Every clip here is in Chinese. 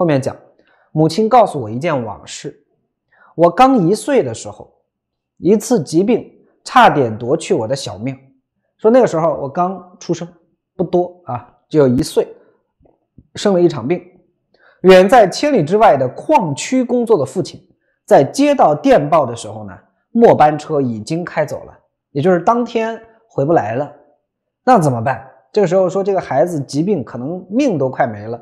后面讲，母亲告诉我一件往事：我刚一岁的时候，一次疾病差点夺去我的小命。说那个时候我刚出生不多啊，只有一岁，生了一场病。远在千里之外的矿区工作的父亲，在接到电报的时候呢，末班车已经开走了，也就是当天回不来了。那怎么办？这个时候说这个孩子疾病可能命都快没了。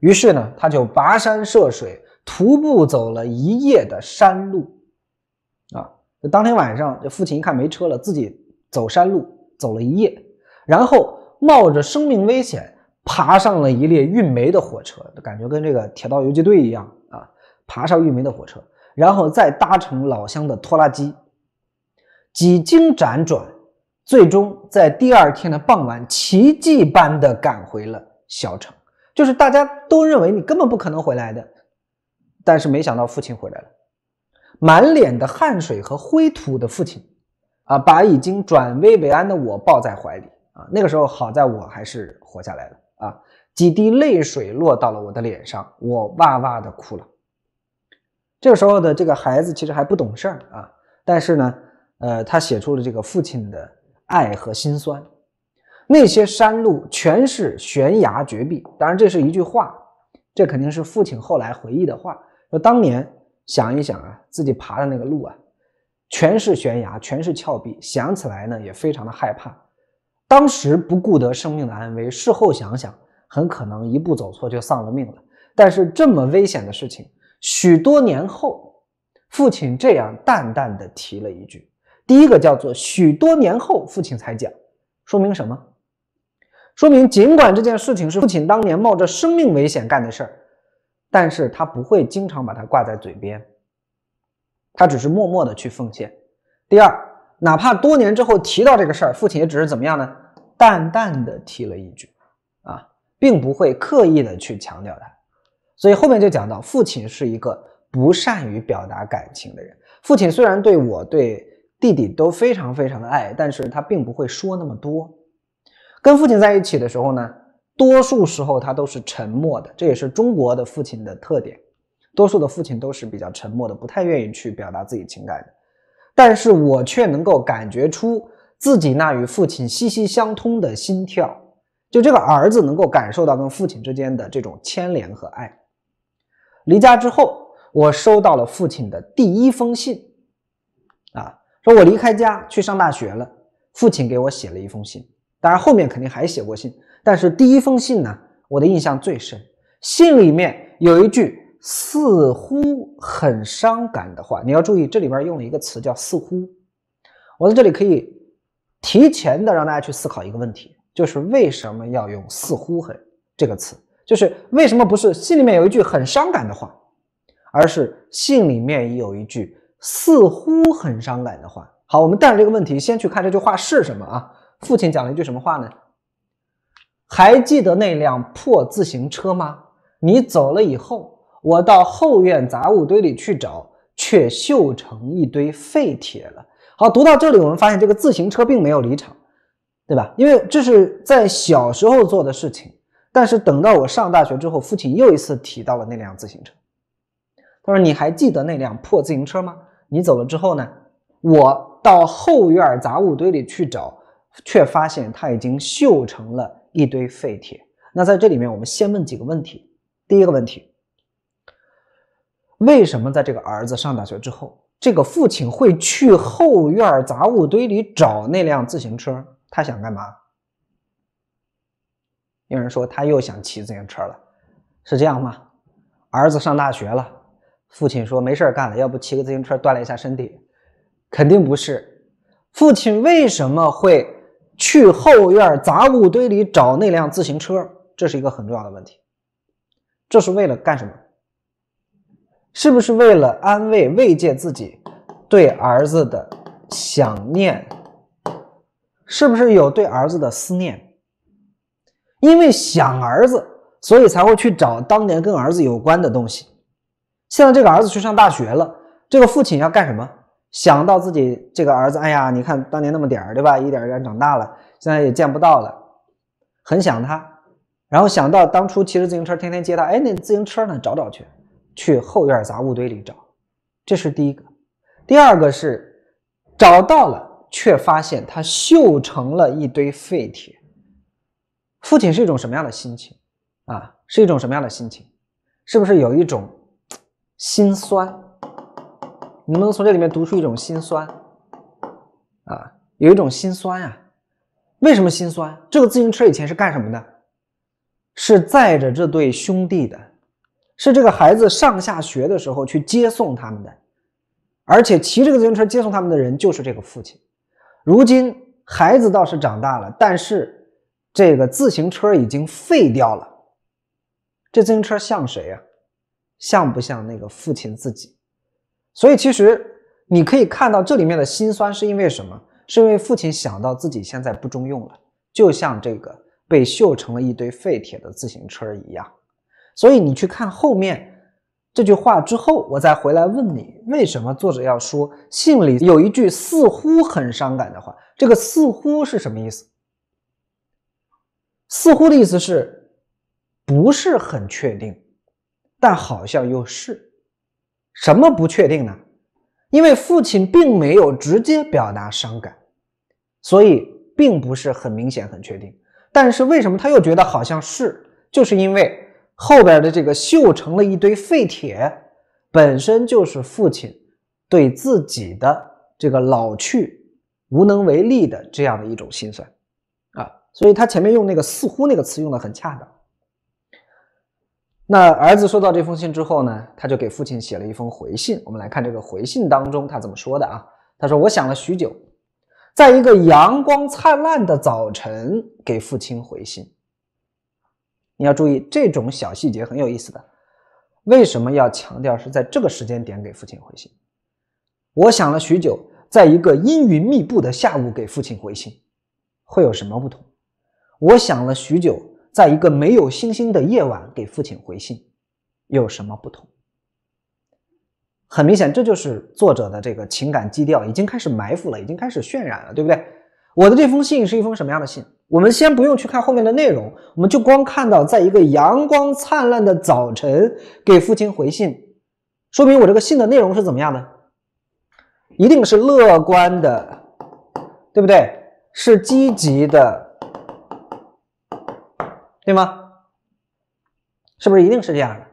于是呢，他就跋山涉水，徒步走了一夜的山路，啊，当天晚上，这父亲一看没车了，自己走山路走了一夜，然后冒着生命危险爬上了一列运煤的火车，感觉跟这个铁道游击队一样啊，爬上运煤的火车，然后再搭乘老乡的拖拉机，几经辗转，最终在第二天的傍晚，奇迹般的赶回了小城。就是大家都认为你根本不可能回来的，但是没想到父亲回来了，满脸的汗水和灰土的父亲，啊，把已经转危为安的我抱在怀里，啊，那个时候好在我还是活下来了，啊，几滴泪水落到了我的脸上，我哇哇的哭了。这个时候的这个孩子其实还不懂事儿啊，但是呢，呃，他写出了这个父亲的爱和心酸。那些山路全是悬崖绝壁，当然这是一句话，这肯定是父亲后来回忆的话。说当年想一想啊，自己爬的那个路啊，全是悬崖，全是峭壁，想起来呢也非常的害怕。当时不顾得生命的安危，事后想想，很可能一步走错就丧了命了。但是这么危险的事情，许多年后，父亲这样淡淡的提了一句。第一个叫做许多年后父亲才讲，说明什么？说明，尽管这件事情是父亲当年冒着生命危险干的事儿，但是他不会经常把它挂在嘴边，他只是默默的去奉献。第二，哪怕多年之后提到这个事儿，父亲也只是怎么样呢？淡淡的提了一句，啊，并不会刻意的去强调它。所以后面就讲到，父亲是一个不善于表达感情的人。父亲虽然对我、对弟弟都非常非常的爱，但是他并不会说那么多。跟父亲在一起的时候呢，多数时候他都是沉默的，这也是中国的父亲的特点。多数的父亲都是比较沉默的，不太愿意去表达自己情感的。但是我却能够感觉出自己那与父亲息息相通的心跳，就这个儿子能够感受到跟父亲之间的这种牵连和爱。离家之后，我收到了父亲的第一封信，啊，说我离开家去上大学了，父亲给我写了一封信。当然，后面肯定还写过信，但是第一封信呢，我的印象最深。信里面有一句似乎很伤感的话，你要注意，这里边用了一个词叫“似乎”。我在这里可以提前的让大家去思考一个问题，就是为什么要用“似乎很”这个词？就是为什么不是信里面有一句很伤感的话，而是信里面有一句似乎很伤感的话？好，我们带着这个问题，先去看这句话是什么啊？父亲讲了一句什么话呢？还记得那辆破自行车吗？你走了以后，我到后院杂物堆里去找，却锈成一堆废铁了。好，读到这里，我们发现这个自行车并没有离场，对吧？因为这是在小时候做的事情。但是等到我上大学之后，父亲又一次提到了那辆自行车。他说：“你还记得那辆破自行车吗？你走了之后呢？我到后院杂物堆里去找。”却发现他已经锈成了一堆废铁。那在这里面，我们先问几个问题。第一个问题：为什么在这个儿子上大学之后，这个父亲会去后院杂物堆里找那辆自行车？他想干嘛？有人说他又想骑自行车了，是这样吗？儿子上大学了，父亲说没事干了，要不骑个自行车锻炼一下身体？肯定不是。父亲为什么会？去后院杂物堆里找那辆自行车，这是一个很重要的问题。这是为了干什么？是不是为了安慰、慰藉自己对儿子的想念？是不是有对儿子的思念？因为想儿子，所以才会去找当年跟儿子有关的东西。现在这个儿子去上大学了，这个父亲要干什么？想到自己这个儿子，哎呀，你看当年那么点儿，对吧？一点一点长大了，现在也见不到了，很想他。然后想到当初骑着自行车天天接他，哎，那自行车呢？找找去，去后院杂物堆里找。这是第一个，第二个是找到了，却发现他锈成了一堆废铁。父亲是一种什么样的心情啊？是一种什么样的心情？是不是有一种心酸？能不能从这里面读出一种心酸啊？有一种心酸呀？为什么心酸？这个自行车以前是干什么的？是载着这对兄弟的，是这个孩子上下学的时候去接送他们的，而且骑这个自行车接送他们的人就是这个父亲。如今孩子倒是长大了，但是这个自行车已经废掉了。这自行车像谁呀？像不像那个父亲自己？所以，其实你可以看到这里面的心酸是因为什么？是因为父亲想到自己现在不中用了，就像这个被锈成了一堆废铁的自行车一样。所以，你去看后面这句话之后，我再回来问你，为什么作者要说信里有一句似乎很伤感的话？这个“似乎”是什么意思？“似乎”的意思是，不是很确定，但好像又是。什么不确定呢？因为父亲并没有直接表达伤感，所以并不是很明显很确定。但是为什么他又觉得好像是？就是因为后边的这个锈成了一堆废铁，本身就是父亲对自己的这个老去无能为力的这样的一种心酸啊。所以他前面用那个似乎那个词用的很恰当。那儿子收到这封信之后呢，他就给父亲写了一封回信。我们来看这个回信当中他怎么说的啊？他说：“我想了许久，在一个阳光灿烂的早晨给父亲回信。你要注意这种小细节很有意思的。为什么要强调是在这个时间点给父亲回信？我想了许久，在一个阴云密布的下午给父亲回信，会有什么不同？我想了许久。”在一个没有星星的夜晚给父亲回信，有什么不同？很明显，这就是作者的这个情感基调已经开始埋伏了，已经开始渲染了，对不对？我的这封信是一封什么样的信？我们先不用去看后面的内容，我们就光看到在一个阳光灿烂的早晨给父亲回信，说明我这个信的内容是怎么样的？一定是乐观的，对不对？是积极的。对吗？是不是一定是这样的？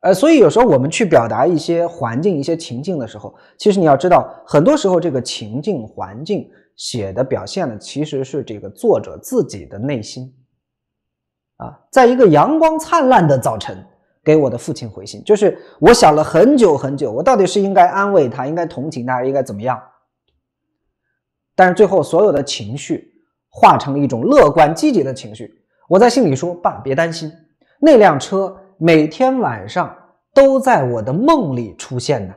呃，所以有时候我们去表达一些环境、一些情境的时候，其实你要知道，很多时候这个情境、环境写的表现的其实是这个作者自己的内心。啊，在一个阳光灿烂的早晨，给我的父亲回信，就是我想了很久很久，我到底是应该安慰他，应该同情他，应该怎么样？但是最后，所有的情绪化成了一种乐观积极的情绪。我在信里说：“爸，别担心，那辆车每天晚上都在我的梦里出现呢。”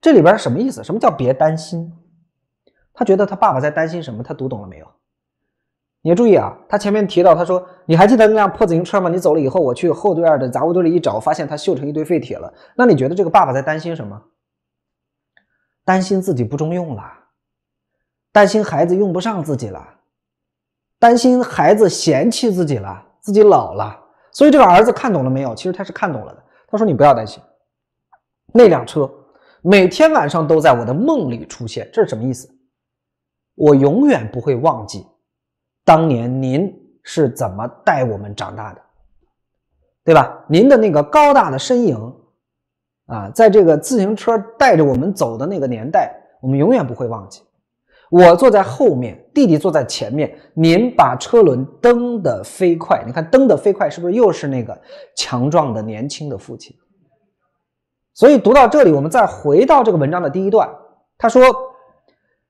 这里边什么意思？什么叫别担心？他觉得他爸爸在担心什么？他读懂了没有？你注意啊，他前面提到，他说：“你还记得那辆破自行车吗？”你走了以后，我去后对院的杂物堆里一找，发现它锈成一堆废铁了。那你觉得这个爸爸在担心什么？担心自己不中用了？担心孩子用不上自己了？担心孩子嫌弃自己了，自己老了，所以这个儿子看懂了没有？其实他是看懂了的。他说：“你不要担心，那辆车每天晚上都在我的梦里出现，这是什么意思？我永远不会忘记当年您是怎么带我们长大的，对吧？您的那个高大的身影啊，在这个自行车带着我们走的那个年代，我们永远不会忘记。”我坐在后面，弟弟坐在前面。您把车轮蹬得飞快，你看蹬得飞快，是不是又是那个强壮的年轻的父亲？所以读到这里，我们再回到这个文章的第一段，他说：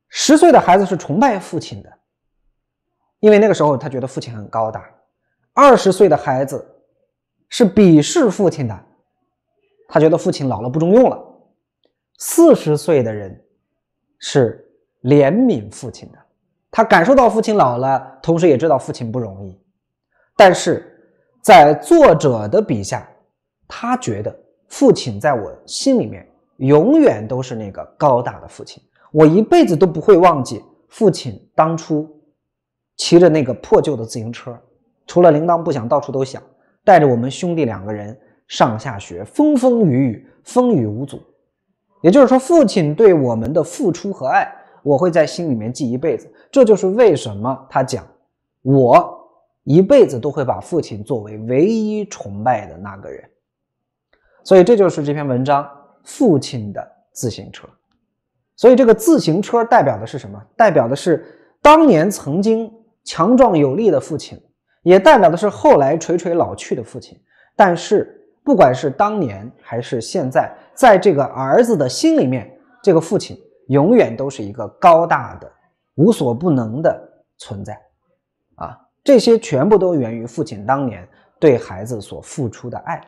十岁的孩子是崇拜父亲的，因为那个时候他觉得父亲很高大；二十岁的孩子是鄙视父亲的，他觉得父亲老了不中用了；四十岁的人是。怜悯父亲的，他感受到父亲老了，同时也知道父亲不容易。但是，在作者的笔下，他觉得父亲在我心里面永远都是那个高大的父亲。我一辈子都不会忘记父亲当初骑着那个破旧的自行车，除了铃铛不响，到处都响，带着我们兄弟两个人上下学，风风雨雨风雨无阻。也就是说，父亲对我们的付出和爱。我会在心里面记一辈子，这就是为什么他讲，我一辈子都会把父亲作为唯一崇拜的那个人。所以这就是这篇文章《父亲的自行车》。所以这个自行车代表的是什么？代表的是当年曾经强壮有力的父亲，也代表的是后来垂垂老去的父亲。但是不管是当年还是现在，在这个儿子的心里面，这个父亲。永远都是一个高大的、无所不能的存在，啊，这些全部都源于父亲当年对孩子所付出的爱。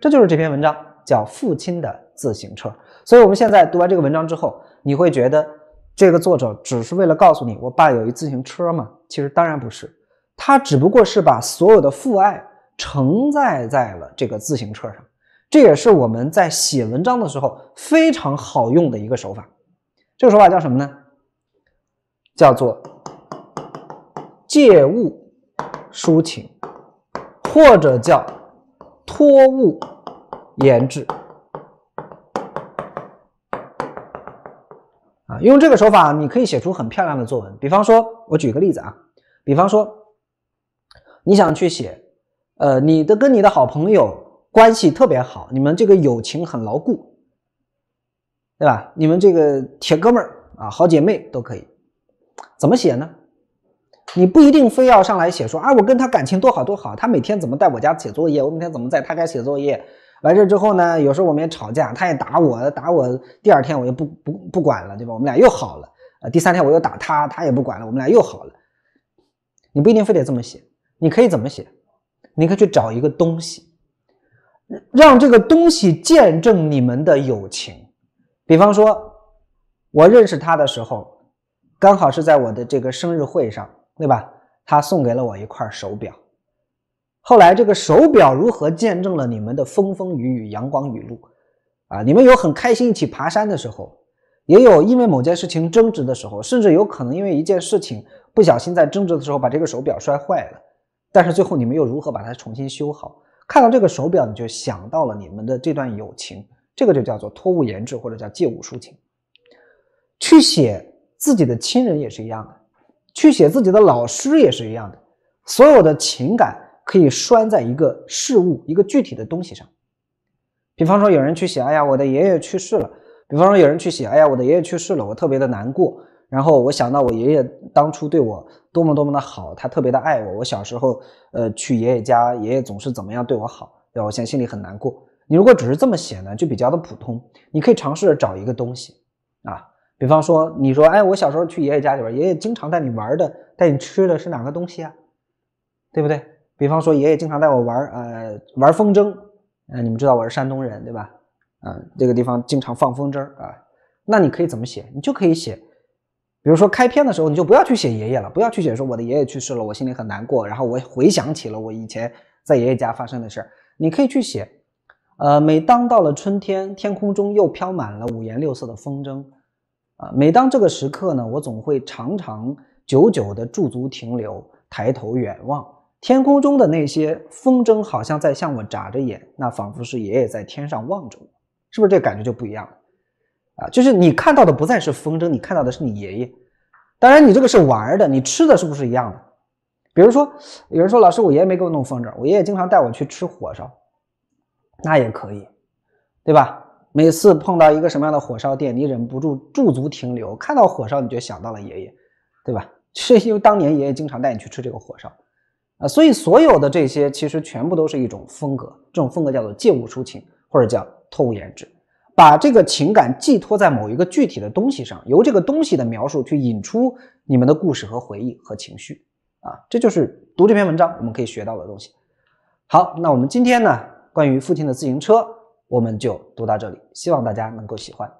这就是这篇文章叫《父亲的自行车》。所以，我们现在读完这个文章之后，你会觉得这个作者只是为了告诉你“我爸有一自行车”吗？其实当然不是，他只不过是把所有的父爱承载在了这个自行车上。这也是我们在写文章的时候非常好用的一个手法。这个手法叫什么呢？叫做借物抒情，或者叫托物言志啊。用这个手法，你可以写出很漂亮的作文。比方说，我举个例子啊，比方说，你想去写，呃，你的跟你的好朋友关系特别好，你们这个友情很牢固。对吧？你们这个铁哥们儿啊，好姐妹都可以，怎么写呢？你不一定非要上来写说，啊，我跟他感情多好多好，他每天怎么在我家写作业，我每天怎么在他家写作业。完事之后呢，有时候我们也吵架，他也打我，打我，第二天我就不不不管了，对吧？我们俩又好了。呃，第三天我又打他，他也不管了，我们俩又好了。你不一定非得这么写，你可以怎么写？你可以去找一个东西，让这个东西见证你们的友情。比方说，我认识他的时候，刚好是在我的这个生日会上，对吧？他送给了我一块手表。后来这个手表如何见证了你们的风风雨雨、阳光雨露？啊，你们有很开心一起爬山的时候，也有因为某件事情争执的时候，甚至有可能因为一件事情不小心在争执的时候把这个手表摔坏了。但是最后你们又如何把它重新修好？看到这个手表，你就想到了你们的这段友情。这个就叫做托物言志，或者叫借物抒情，去写自己的亲人也是一样的，去写自己的老师也是一样的，所有的情感可以拴在一个事物、一个具体的东西上。比方说，有人去写：“哎呀，我的爷爷去世了。”比方说，有人去写：“哎呀，我的爷爷去世了，我特别的难过。”然后我想到我爷爷当初对我多么多么的好，他特别的爱我。我小时候，呃，去爷爷家，爷爷总是怎么样对我好，让我现在心里很难过。你如果只是这么写呢，就比较的普通。你可以尝试着找一个东西，啊，比方说你说，哎，我小时候去爷爷家里边，爷爷经常带你玩的，带你吃的是哪个东西啊？对不对？比方说爷爷经常带我玩，呃，玩风筝，呃，你们知道我是山东人对吧？啊，这个地方经常放风筝啊。那你可以怎么写？你就可以写，比如说开篇的时候，你就不要去写爷爷了，不要去写说我的爷爷去世了，我心里很难过，然后我回想起了我以前在爷爷家发生的事儿。你可以去写。呃，每当到了春天，天空中又飘满了五颜六色的风筝，啊，每当这个时刻呢，我总会长长久久的驻足停留，抬头远望，天空中的那些风筝好像在向我眨着眼，那仿佛是爷爷在天上望着我，是不是这感觉就不一样？了？啊，就是你看到的不再是风筝，你看到的是你爷爷。当然，你这个是玩儿的，你吃的是不是一样？的？比如说，有人说，老师，我爷爷没给我弄风筝，我爷爷经常带我去吃火烧。那也可以，对吧？每次碰到一个什么样的火烧店，你忍不住驻足停留，看到火烧你就想到了爷爷，对吧？是因为当年爷爷经常带你去吃这个火烧，啊，所以所有的这些其实全部都是一种风格，这种风格叫做借物抒情或者叫托物言志，把这个情感寄托在某一个具体的东西上，由这个东西的描述去引出你们的故事和回忆和情绪，啊，这就是读这篇文章我们可以学到的东西。好，那我们今天呢？关于父亲的自行车，我们就读到这里，希望大家能够喜欢。